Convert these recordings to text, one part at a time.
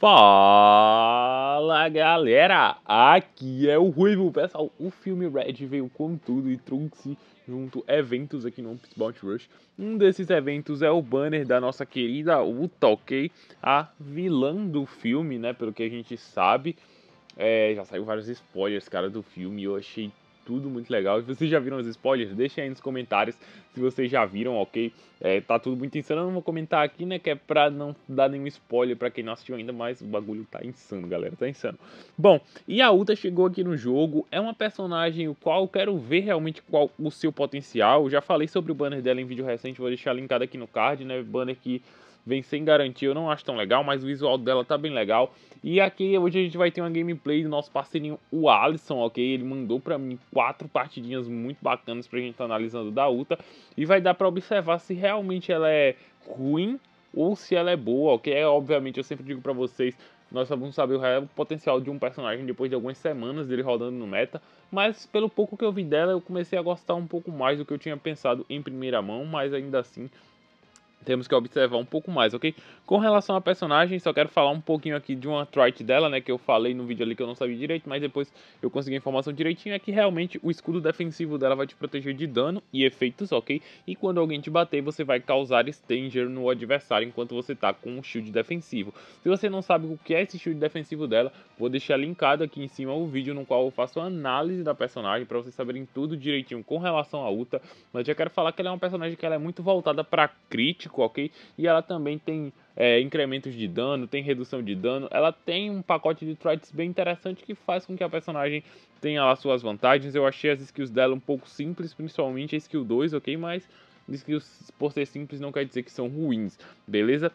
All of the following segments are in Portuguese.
Fala galera, aqui é o Ruivo, pessoal. O filme Red veio com tudo e trouxe junto eventos aqui no Pitbot Rush. Um desses eventos é o banner da nossa querida Uta, ok? A vilã do filme, né? Pelo que a gente sabe. É, já saiu vários spoilers, cara, do filme. Eu achei tudo muito legal. Se vocês já viram os spoilers, deixem aí nos comentários se vocês já viram, ok? É, tá tudo muito insano, eu não vou comentar aqui, né? Que é pra não dar nenhum spoiler para quem não assistiu ainda, mas o bagulho tá insano, galera, tá insano. Bom, e a Uta chegou aqui no jogo, é uma personagem o qual eu quero ver realmente qual o seu potencial. Eu já falei sobre o banner dela em vídeo recente, vou deixar linkado aqui no card, né? Banner que vem sem garantia, eu não acho tão legal, mas o visual dela tá bem legal. E aqui hoje a gente vai ter uma gameplay do nosso parceirinho, o Alisson, ok? Ele mandou pra mim quatro partidinhas muito bacanas pra gente tá analisando da Uta. E vai dar pra observar se realmente ela é ruim ou se ela é boa, ok? É, obviamente eu sempre digo pra vocês, nós só vamos saber o real potencial de um personagem depois de algumas semanas dele rodando no meta, mas pelo pouco que eu vi dela, eu comecei a gostar um pouco mais do que eu tinha pensado em primeira mão, mas ainda assim temos que observar um pouco mais, ok? Com relação à personagem, só quero falar um pouquinho aqui de uma trait dela, né? Que eu falei no vídeo ali que eu não sabia direito, mas depois eu consegui a informação direitinho. É que realmente o escudo defensivo dela vai te proteger de dano e efeitos, ok? E quando alguém te bater, você vai causar Stanger no adversário enquanto você tá com o shield defensivo. Se você não sabe o que é esse shield defensivo dela, vou deixar linkado aqui em cima o vídeo no qual eu faço a análise da personagem para vocês saberem tudo direitinho com relação à Uta. Mas já quero falar que ela é uma personagem que ela é muito voltada para crítica ok? E ela também tem é, incrementos de dano, tem redução de dano. Ela tem um pacote de traits bem interessante que faz com que a personagem tenha lá suas vantagens. Eu achei as skills dela um pouco simples, principalmente a skill 2, ok? Mas skills, por ser simples, não quer dizer que são ruins, beleza?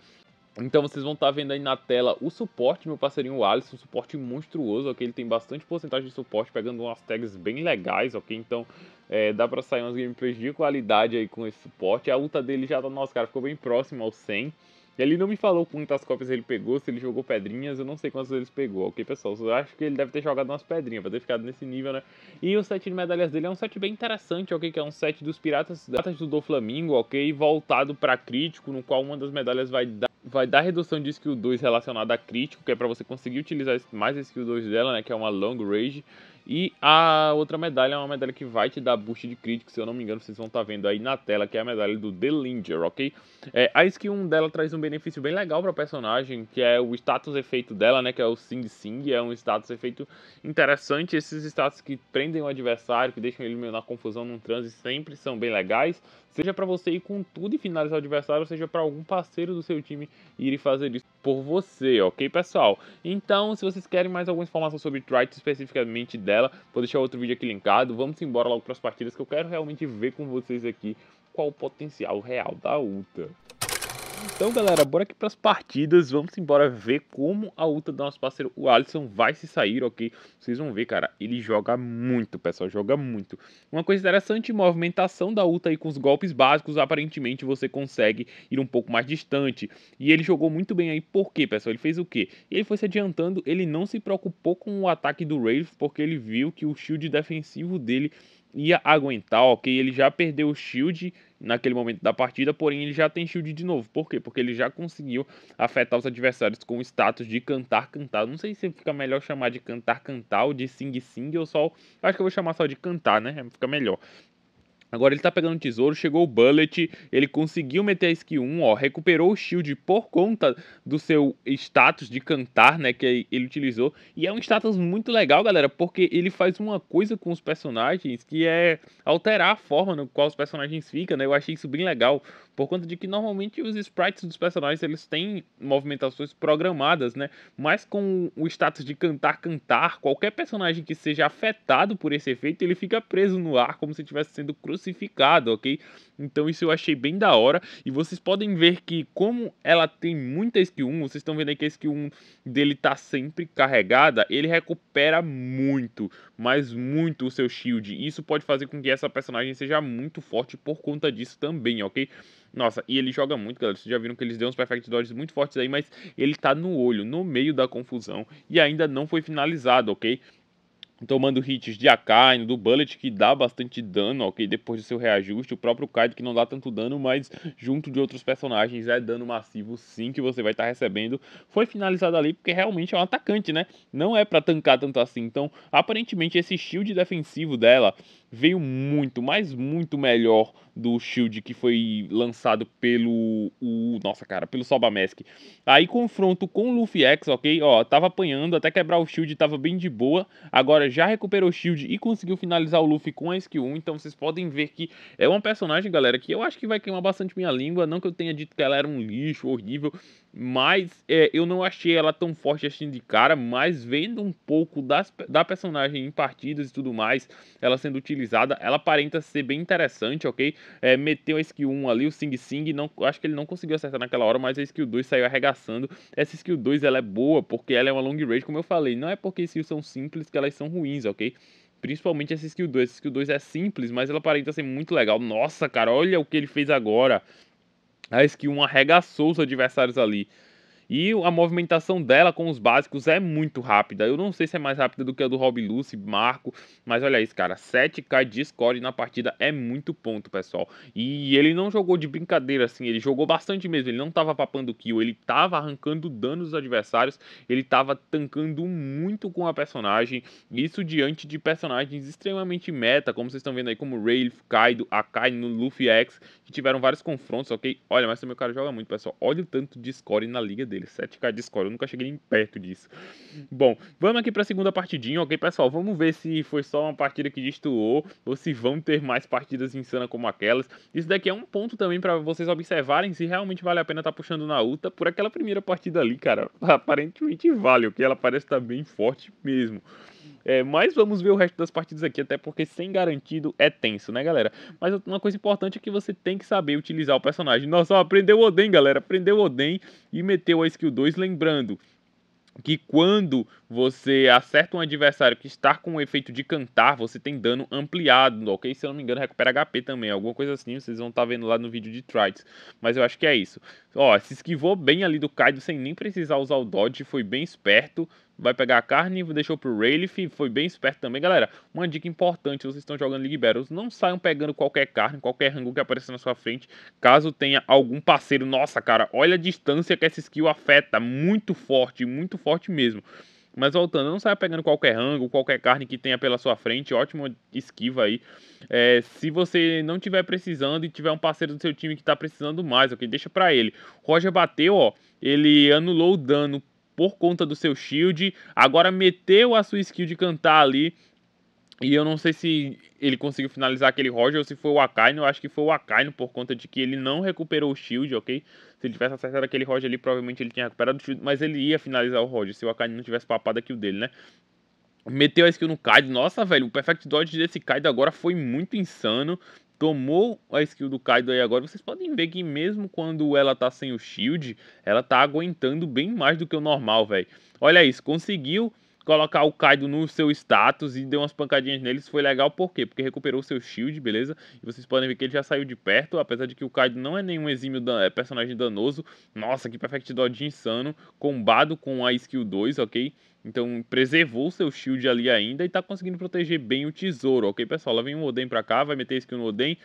Então vocês vão estar tá vendo aí na tela o suporte, meu parceirinho Alisson, suporte monstruoso, ok? Ele tem bastante porcentagem de suporte, pegando umas tags bem legais, ok? Então é, dá pra sair uns gameplays de qualidade aí com esse suporte. A luta dele já tá, nosso cara, ficou bem próximo ao 100. Ele não me falou quantas cópias ele pegou, se ele jogou pedrinhas, eu não sei quantas ele pegou, ok, pessoal? Eu acho que ele deve ter jogado umas pedrinhas pra ter ficado nesse nível, né? E o set de medalhas dele é um set bem interessante, ok? Que é um set dos Piratas, piratas do Doflamingo, ok? Voltado para crítico, no qual uma das medalhas vai dar, vai dar redução de skill 2 relacionada a crítico, que é para você conseguir utilizar mais a skill 2 dela, né? Que é uma Long range e a outra medalha é uma medalha que vai te dar boost de crítico, se eu não me engano, vocês vão estar tá vendo aí na tela, que é a medalha do The Linger, ok? É, a skin 1 dela traz um benefício bem legal para personagem, que é o status efeito dela, né? Que é o Sing Sing, é um status efeito interessante. Esses status que prendem o adversário, que deixam ele meio na confusão num transe, sempre são bem legais. Seja para você ir com tudo e finalizar o adversário, seja para algum parceiro do seu time ir e fazer isso por você, ok, pessoal? Então, se vocês querem mais alguma informação sobre Trite especificamente dela, dela. Vou deixar outro vídeo aqui linkado. Vamos embora logo para as partidas que eu quero realmente ver com vocês aqui qual o potencial real da Ultra. Então, galera, bora aqui para as partidas. Vamos embora ver como a luta do nosso parceiro, o Alisson, vai se sair, ok? Vocês vão ver, cara. Ele joga muito, pessoal. Joga muito. Uma coisa interessante, movimentação da luta aí com os golpes básicos. Aparentemente, você consegue ir um pouco mais distante. E ele jogou muito bem aí. Por quê, pessoal? Ele fez o quê? Ele foi se adiantando. Ele não se preocupou com o ataque do Rave, porque ele viu que o shield defensivo dele ia aguentar, ok? Ele já perdeu o shield naquele momento da partida, porém ele já tem shield de novo. Por quê? Porque ele já conseguiu afetar os adversários com o status de cantar, cantar. Não sei se fica melhor chamar de cantar, cantar ou de sing, sing ou só. Acho que eu vou chamar só de cantar, né? Fica melhor. Agora ele tá pegando um tesouro, chegou o Bullet, ele conseguiu meter a skill 1, ó, recuperou o shield por conta do seu status de cantar, né, que ele utilizou. E é um status muito legal, galera, porque ele faz uma coisa com os personagens que é alterar a forma no qual os personagens ficam, né? Eu achei isso bem legal, por conta de que normalmente os sprites dos personagens, eles têm movimentações programadas, né? Mas com o status de cantar, cantar, qualquer personagem que seja afetado por esse efeito, ele fica preso no ar como se estivesse sendo crucificado crucificado, ok? Então isso eu achei bem da hora. E vocês podem ver que como ela tem muita skill 1, vocês estão vendo aí que a skill 1 dele tá sempre carregada, ele recupera muito, mas muito o seu shield. E isso pode fazer com que essa personagem seja muito forte por conta disso também, ok? Nossa, e ele joga muito, galera. Vocês já viram que eles deu uns Perfect Dodges muito fortes aí, mas ele tá no olho, no meio da confusão e ainda não foi finalizado, ok? tomando então, hits de Akainu, do Bullet, que dá bastante dano, ok? Depois do seu reajuste, o próprio Kaido, que não dá tanto dano, mas junto de outros personagens é dano massivo, sim, que você vai estar tá recebendo. Foi finalizado ali porque realmente é um atacante, né? Não é para tancar tanto assim. Então, aparentemente, esse shield defensivo dela veio muito, mas muito melhor do Shield que foi lançado pelo. O, nossa, cara, pelo Sobamask. Aí confronto com o Luffy X, ok? Ó, tava apanhando até quebrar o Shield, tava bem de boa. Agora já recuperou o Shield e conseguiu finalizar o Luffy com a skill 1. Então vocês podem ver que é uma personagem, galera, que eu acho que vai queimar bastante minha língua. Não que eu tenha dito que ela era um lixo horrível, mas é, eu não achei ela tão forte assim de cara, mas vendo um pouco das, da personagem em partidas e tudo mais, ela sendo utilizada, ela aparenta ser bem interessante, ok? É, meteu a skill 1 ali, o Sing Sing, não, acho que ele não conseguiu acertar naquela hora, mas a skill 2 saiu arregaçando. Essa skill 2 ela é boa, porque ela é uma long range, como eu falei, não é porque skills são simples que elas são ruins, ok? Principalmente essa skill 2. Essa skill 2 é simples, mas ela aparenta ser muito legal. Nossa, cara, olha o que ele fez agora. A skill 1 arregaçou os adversários ali e a movimentação dela com os básicos é muito rápida. Eu não sei se é mais rápida do que a do Rob Lucy, Marco. Mas olha isso, cara. 7k de score na partida é muito ponto, pessoal. E ele não jogou de brincadeira, assim. Ele jogou bastante mesmo. Ele não tava papando kill. Ele tava arrancando dano dos adversários. Ele tava tancando muito com a personagem. Isso diante de personagens extremamente meta, como vocês estão vendo aí, como Rayleigh, Kaido, Akai no Luffy X, que tiveram vários confrontos, ok? Olha, mas também o cara joga muito, pessoal. Olha o tanto de score na liga dele dele. 7K de score. Eu nunca cheguei nem perto disso. Bom, vamos aqui para a segunda partidinha, ok, pessoal? Vamos ver se foi só uma partida que destoou ou se vão ter mais partidas insanas como aquelas. Isso daqui é um ponto também para vocês observarem se realmente vale a pena estar tá puxando na UTA por aquela primeira partida ali, cara. Aparentemente vale, ok? Ela parece estar tá bem forte mesmo. É, mas vamos ver o resto das partidas aqui, até porque sem garantido é tenso, né, galera? Mas uma coisa importante é que você tem que saber utilizar o personagem. Nossa, ó, aprendeu o Oden, galera. Aprendeu o Oden e meteu a skill 2, lembrando que quando você acerta um adversário que está com o efeito de cantar, você tem dano ampliado, ok? Se eu não me engano, recupera HP também, alguma coisa assim, vocês vão estar tá vendo lá no vídeo de Trites, mas eu acho que é isso. Ó, se esquivou bem ali do Kaido sem nem precisar usar o dodge, foi bem esperto, vai pegar a carne, deixou pro Rayleigh, foi bem esperto também, galera. Uma dica importante, vocês estão jogando League Battles, não saiam pegando qualquer carne, qualquer rango que aparecer na sua frente, caso tenha algum parceiro. Nossa, cara, olha a distância que essa skill afeta, muito forte, muito forte mesmo. Mas voltando, não saia pegando qualquer rango, qualquer carne que tenha pela sua frente, ótima esquiva aí. É, se você não tiver precisando e tiver um parceiro do seu time que está precisando mais, ok? Deixa para ele. Roger bateu, ó, ele anulou o dano por conta do seu shield. Agora meteu a sua skill de cantar ali. E eu não sei se ele conseguiu finalizar aquele Roger ou se foi o Akainu. Eu acho que foi o Akainu por conta de que ele não recuperou o shield, ok? Se ele tivesse acertado aquele Roger ali, provavelmente ele tinha recuperado o shield. Mas ele ia finalizar o Roger se o Akainu não tivesse papado aqui o dele, né? Meteu a skill no Kaido. Nossa, velho, o Perfect Dodge desse Kaido agora foi muito insano tomou a skill do Kaido aí agora, vocês podem ver que mesmo quando ela tá sem o shield, ela tá aguentando bem mais do que o normal, velho. Olha isso, conseguiu colocar o Kaido no seu status e deu umas pancadinhas neles. Foi legal por quê? Porque recuperou seu shield, beleza? E vocês podem ver que ele já saiu de perto, apesar de que o Kaido não é nenhum exímio dan é personagem danoso. Nossa, que Perfect Dodge insano, combado com a skill 2, ok? Então preservou seu shield ali ainda e tá conseguindo proteger bem o tesouro, ok pessoal? Lá vem um Oden pra cá, vai meter skill no Oden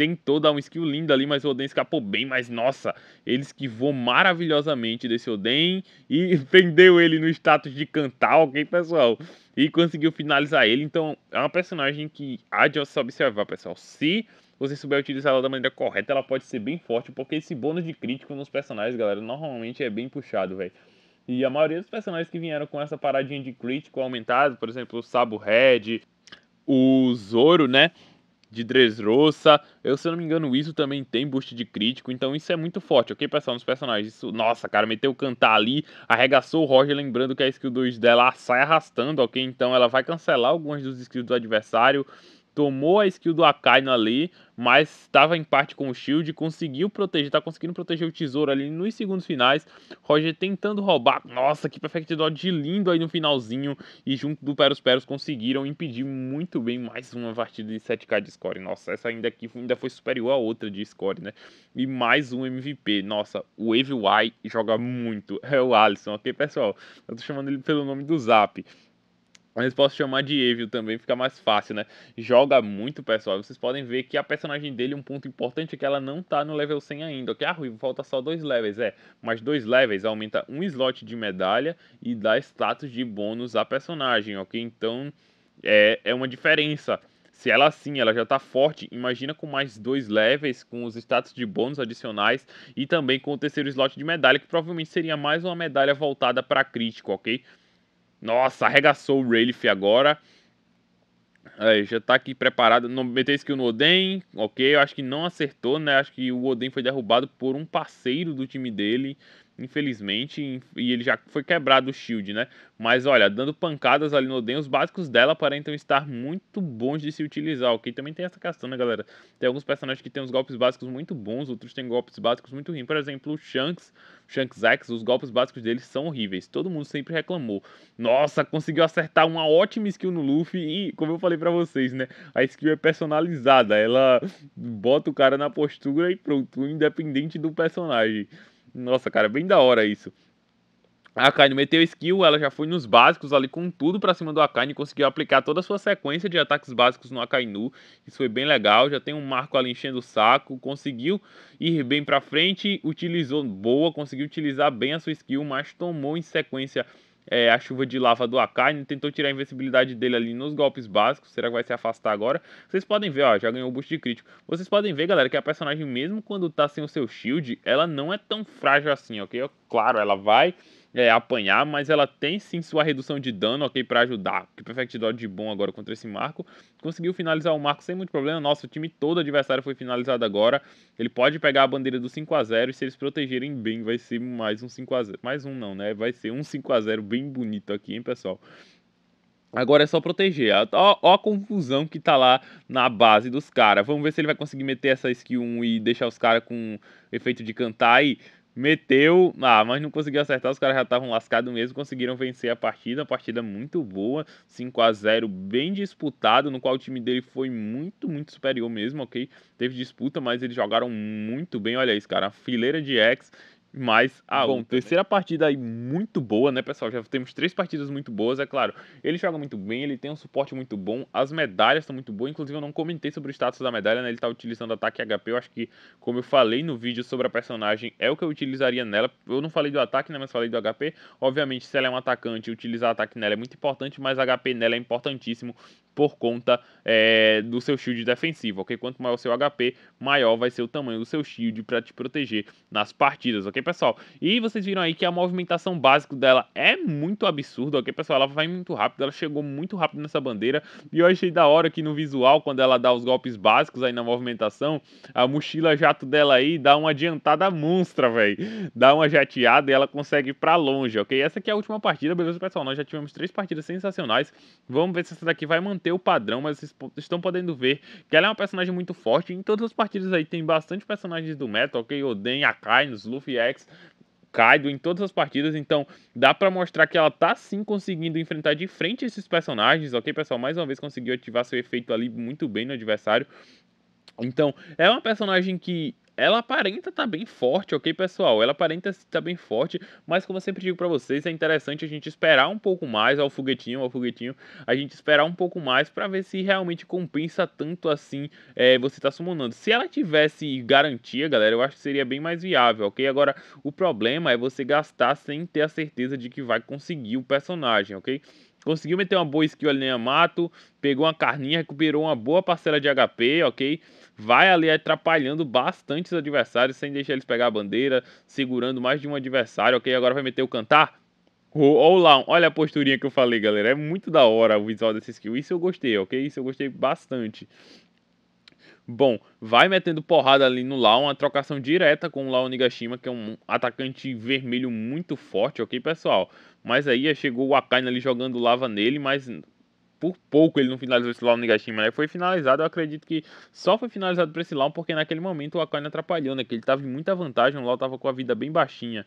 tentou dar um skill lindo ali, mas o Oden escapou bem. Mas nossa, ele esquivou maravilhosamente desse Oden e prendeu ele no status de cantar, ok, pessoal? E conseguiu finalizar ele. Então é uma personagem que há de se observar, pessoal. Se você souber utilizar ela da maneira correta, ela pode ser bem forte, porque esse bônus de crítico nos personagens, galera, normalmente é bem puxado, velho. E a maioria dos personagens que vieram com essa paradinha de crítico aumentado, por exemplo, o Sabo Red, o Zoro, né? de Dressrosa. Eu, se não me engano, isso também tem boost de crítico, então isso é muito forte, ok, pessoal? Nos personagens, isso, nossa, cara, meteu o cantar ali, arregaçou o Roger, lembrando que a skill 2 dela sai arrastando, ok? Então ela vai cancelar algumas dos skills do adversário tomou a skill do Akaino ali, mas estava em parte com o shield, conseguiu proteger, está conseguindo proteger o tesouro ali nos segundos finais. Roger tentando roubar, nossa, que perfect dodge lindo aí no finalzinho. E junto do Peros Peros conseguiram impedir muito bem mais uma partida de 7k de score. Nossa, essa ainda aqui ainda foi superior a outra de score, né? E mais um MVP, nossa, o Eye joga muito, é o Alisson, ok, pessoal? Eu tô chamando ele pelo nome do Zap. Mas posso chamar de Evil também, fica mais fácil, né? Joga muito, pessoal. Vocês podem ver que a personagem dele, um ponto importante é que ela não tá no level 100 ainda. Ok, ah, Rui, falta só dois levels. É, mas dois levels aumenta um slot de medalha e dá status de bônus à personagem, ok? Então, é, é uma diferença. Se ela sim, ela já tá forte, imagina com mais dois levels, com os status de bônus adicionais e também com o terceiro slot de medalha, que provavelmente seria mais uma medalha voltada para crítico, ok? Nossa, arregaçou o Rayleigh agora. Aí, já tá aqui preparado. Não meteu skill no Oden. Ok, eu acho que não acertou, né? Acho que o Oden foi derrubado por um parceiro do time dele infelizmente, e ele já foi quebrado o shield, né? Mas olha, dando pancadas ali no Oden, os básicos dela aparentam estar muito bons de se utilizar, ok? Também tem essa questão, né, galera? Tem alguns personagens que tem uns golpes básicos muito bons, outros têm golpes básicos muito ruins. Por exemplo, o Shanks, Shanks X, os golpes básicos deles são horríveis. Todo mundo sempre reclamou. Nossa, conseguiu acertar uma ótima skill no Luffy e, como eu falei para vocês, né? A skill é personalizada, ela bota o cara na postura e pronto, independente do personagem. Nossa, cara, bem da hora isso. A Akainu meteu skill, ela já foi nos básicos ali com tudo pra cima do Akainu, conseguiu aplicar toda a sua sequência de ataques básicos no Akainu, isso foi bem legal, já tem um Marco ali enchendo o saco, conseguiu ir bem pra frente, utilizou boa, conseguiu utilizar bem a sua skill, mas tomou em sequência é, a chuva de lava do Akane tentou tirar a invencibilidade dele ali nos golpes básicos, será que vai se afastar agora? Vocês podem ver, ó, já ganhou o boost de crítico. Vocês podem ver, galera, que a personagem mesmo quando tá sem o seu shield, ela não é tão frágil assim, ok? Claro, ela vai é, apanhar, mas ela tem sim sua redução de dano, ok, para ajudar. Que o Perfect Dodge de bom agora contra esse Marco. Conseguiu finalizar o Marco sem muito problema. Nossa, o time todo adversário foi finalizado agora. Ele pode pegar a bandeira do 5 a 0 e se eles protegerem bem, vai ser mais um 5 a 0 Mais um não, né? Vai ser um 5 a 0 bem bonito aqui, hein, pessoal? Agora é só proteger. Ó, ó, a confusão que tá lá na base dos caras. Vamos ver se ele vai conseguir meter essa skill 1 e deixar os caras com efeito de cantar aí. E meteu, ah, mas não conseguiu acertar, os caras já estavam lascados mesmo, conseguiram vencer a partida, uma partida muito boa, 5 a 0 bem disputado, no qual o time dele foi muito, muito superior mesmo, ok? Teve disputa, mas eles jogaram muito bem, olha isso, cara, a fileira de ex mas, ah, Bom, terceira partida aí muito boa, né, pessoal? Já temos três partidas muito boas, é claro. Ele joga muito bem, ele tem um suporte muito bom, as medalhas estão muito boas. Inclusive, eu não comentei sobre o status da medalha, né? Ele tá utilizando ataque HP. Eu acho que, como eu falei no vídeo sobre a personagem, é o que eu utilizaria nela. Eu não falei do ataque, né? Mas falei do HP. Obviamente, se ela é um atacante, utilizar ataque nela é muito importante, mas HP nela é importantíssimo por conta é, do seu shield defensivo, ok? Quanto maior o seu HP, maior vai ser o tamanho do seu shield para te proteger nas partidas, ok, pessoal? E vocês viram aí que a movimentação básica dela é muito absurda, ok, pessoal? Ela vai muito rápido, ela chegou muito rápido nessa bandeira e eu achei da hora que no visual, quando ela dá os golpes básicos aí na movimentação, a mochila jato dela aí dá uma adiantada monstra, velho. Dá uma jateada e ela consegue ir pra longe, ok? Essa aqui é a última partida, beleza, pessoal? Nós já tivemos três partidas sensacionais. Vamos ver se essa daqui vai manter manter o padrão, mas vocês estão podendo ver que ela é uma personagem muito forte. Em todas as partidas aí tem bastante personagens do meta, ok? Oden, Akainos, Luffy X, Kaido em todas as partidas, então dá para mostrar que ela tá sim conseguindo enfrentar de frente esses personagens, ok, pessoal? Mais uma vez conseguiu ativar seu efeito ali muito bem no adversário. Então, é uma personagem que ela aparenta estar tá bem forte, ok, pessoal? Ela aparenta estar tá bem forte, mas como eu sempre digo para vocês, é interessante a gente esperar um pouco mais ao foguetinho, ao foguetinho, a gente esperar um pouco mais para ver se realmente compensa tanto assim é, você estar tá summonando. Se ela tivesse garantia, galera, eu acho que seria bem mais viável, ok? Agora, o problema é você gastar sem ter a certeza de que vai conseguir o personagem, ok? Conseguiu meter uma boa skill ali na Yamato, pegou uma carninha, recuperou uma boa parcela de HP, ok? vai ali atrapalhando bastante os adversários, sem deixar eles pegar a bandeira, segurando mais de um adversário, ok? Agora vai meter o cantar. Olá, olha a posturinha que eu falei, galera. É muito da hora o visual desse skill. Isso eu gostei, ok? Isso eu gostei bastante. Bom, vai metendo porrada ali no Lao, uma trocação direta com o Lao Nigashima, que é um atacante vermelho muito forte, ok, pessoal? Mas aí eh, chegou o Akainu ali jogando lava nele, mas por pouco ele não finalizou esse Lawn Nigashima, né? Foi finalizado, eu acredito que só foi finalizado pra esse Lawn, porque naquele momento o Akane atrapalhou, né? Que ele tava em muita vantagem, o Lawn tava com a vida bem baixinha.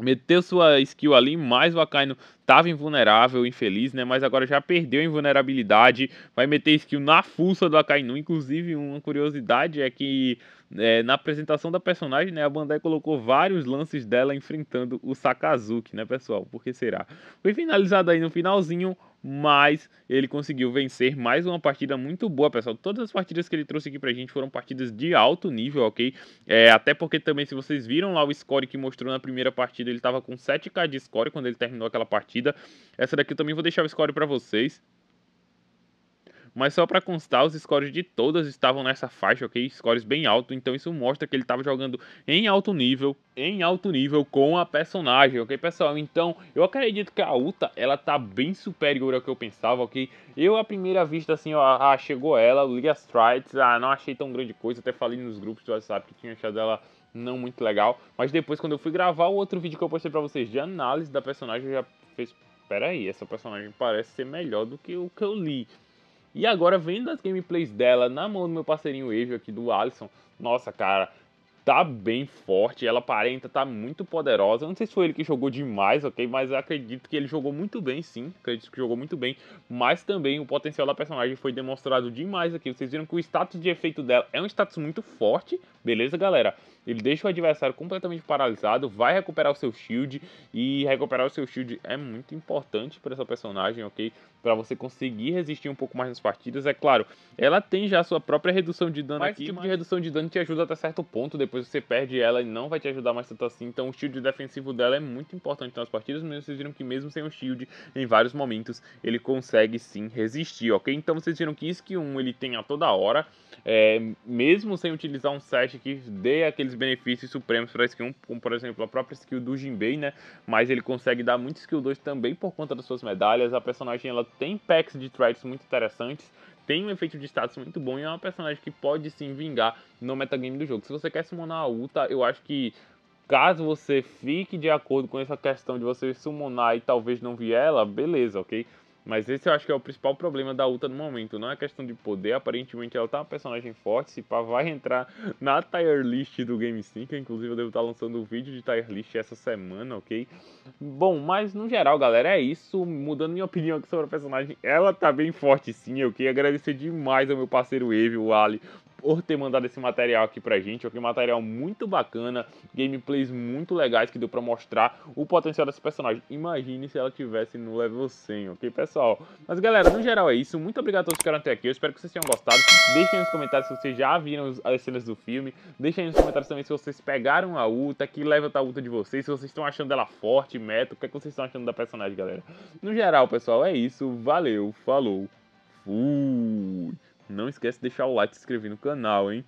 Meteu sua skill ali, mas o Akainu tava invulnerável, infeliz, né? Mas agora já perdeu a invulnerabilidade. Vai meter skill na fuça do Akainu. Inclusive, uma curiosidade é que é, na apresentação da personagem, né? A Bandai colocou vários lances dela enfrentando o Sakazuki, né, pessoal? Por que será? Foi finalizado aí no finalzinho mas ele conseguiu vencer mais uma partida muito boa, pessoal. Todas as partidas que ele trouxe aqui pra gente foram partidas de alto nível, ok? É, até porque também, se vocês viram lá o score que mostrou na primeira partida, ele tava com 7k de score quando ele terminou aquela partida. Essa daqui eu também vou deixar o score para vocês. Mas só para constar, os scores de todas estavam nessa faixa, ok? Scores bem altos, então isso mostra que ele estava jogando em alto nível, em alto nível com a personagem, ok, pessoal? Então, eu acredito que a Uta, ela tá bem superior ao que eu pensava, ok? Eu, à primeira vista, assim, ó, ah, chegou ela, Liga Strides, ah, não achei tão grande coisa, até falei nos grupos do WhatsApp que tinha achado ela não muito legal. Mas depois, quando eu fui gravar o outro vídeo que eu postei pra vocês de análise da personagem, eu já fez. Peraí, aí, essa personagem parece ser melhor do que o que eu li. E agora, vendo as gameplays dela na mão do meu parceirinho Evo aqui do Alisson, nossa, cara, tá bem forte, ela aparenta tá muito poderosa. Eu não sei se foi ele que jogou demais, ok? Mas eu acredito que ele jogou muito bem, sim. Acredito que jogou muito bem. Mas também o potencial da personagem foi demonstrado demais aqui. Vocês viram que o status de efeito dela é um status muito forte, beleza, galera? Ele deixa o adversário completamente paralisado, vai recuperar o seu shield e recuperar o seu shield é muito importante para essa personagem, ok? Para você conseguir resistir um pouco mais nas partidas, é claro. Ela tem já a sua própria redução de dano aqui, esse tipo de redução de dano te ajuda até certo ponto, depois você perde ela e não vai te ajudar mais tanto assim. Então o shield defensivo dela é muito importante nas partidas, mas vocês viram que mesmo sem o shield, em vários momentos ele consegue sim resistir, ok? Então vocês viram que isso que um ele tem a toda hora, é, mesmo sem utilizar um set que dê aqueles benefícios supremos para a skill 1, como por exemplo a própria skill do Jinbei, né? Mas ele consegue dar muito skill 2 também por conta das suas medalhas. A personagem ela tem packs de traits muito interessantes, tem um efeito de status muito bom e é uma personagem que pode sim vingar no metagame do jogo. Se você quer summonar a Uta, eu acho que caso você fique de acordo com essa questão de você summonar e talvez não vier ela, beleza, ok? Mas esse eu acho que é o principal problema da Uta no momento. Não é questão de poder, aparentemente ela tá uma personagem forte. Se pá, vai entrar na tier list do Game 5. Inclusive eu devo estar tá lançando um vídeo de tier list essa semana, ok? Bom, mas no geral, galera, é isso. Mudando minha opinião aqui sobre a personagem, ela tá bem forte sim, ok? Agradecer demais ao meu parceiro Eve, o Ali, por ter mandado esse material aqui pra gente. É um material muito bacana, gameplays muito legais que deu pra mostrar o potencial desse personagem. Imagine se ela tivesse no level 100, ok, pessoal? Mas galera, no geral é isso. Muito obrigado a todos que ficaram até aqui. Eu espero que vocês tenham gostado. Deixem nos comentários se vocês já viram as cenas do filme. Deixem nos comentários também se vocês pegaram a Uta, que level tá a Uta de vocês, se vocês estão achando ela forte, meta, o que, é que vocês estão achando da personagem, galera. No geral, pessoal, é isso. Valeu, falou, fui! Não esquece de deixar o like e se inscrever no canal, hein?